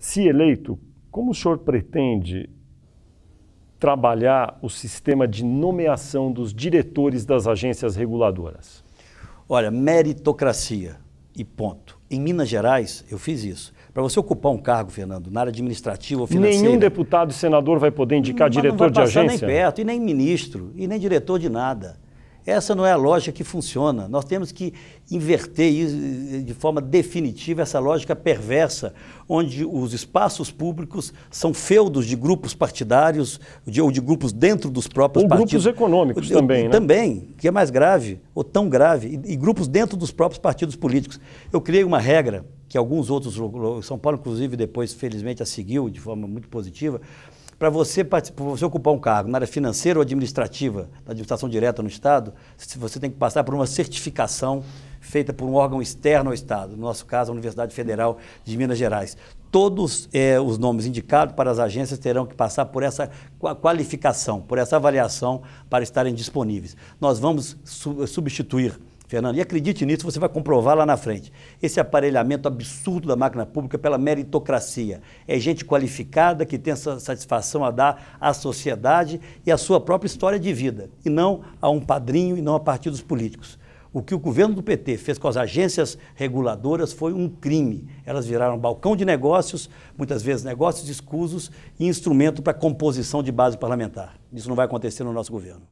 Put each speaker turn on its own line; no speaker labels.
se eleito, como o senhor pretende trabalhar o sistema de nomeação dos diretores das agências reguladoras? Olha,
meritocracia e ponto. Em Minas Gerais, eu fiz isso. Para você ocupar um cargo, Fernando, na área administrativa ou financeira. Nenhum deputado e senador vai poder indicar diretor não vai de agência? Nem perto, e nem ministro, e nem diretor de nada. Essa não é a lógica que funciona. Nós temos que inverter eh, de forma definitiva essa lógica perversa, onde os espaços públicos são feudos de grupos partidários de, ou de grupos dentro dos próprios ou partidos. grupos econômicos ou, também, né? Também, que é mais grave, ou tão grave, e, e grupos dentro dos próprios partidos políticos. Eu criei uma regra que alguns outros, São Paulo inclusive depois felizmente a seguiu de forma muito positiva, para você, você ocupar um cargo na área financeira ou administrativa, na administração direta no Estado, você tem que passar por uma certificação feita por um órgão externo ao Estado, no nosso caso, a Universidade Federal de Minas Gerais. Todos é, os nomes indicados para as agências terão que passar por essa qualificação, por essa avaliação para estarem disponíveis. Nós vamos su substituir Fernando, e acredite nisso, você vai comprovar lá na frente. Esse aparelhamento absurdo da máquina pública pela meritocracia. É gente qualificada que tem essa satisfação a dar à sociedade e à sua própria história de vida, e não a um padrinho e não a partidos políticos. O que o governo do PT fez com as agências reguladoras foi um crime. Elas viraram balcão de negócios, muitas vezes negócios escusos e instrumento para composição de base parlamentar. Isso não vai acontecer no nosso governo.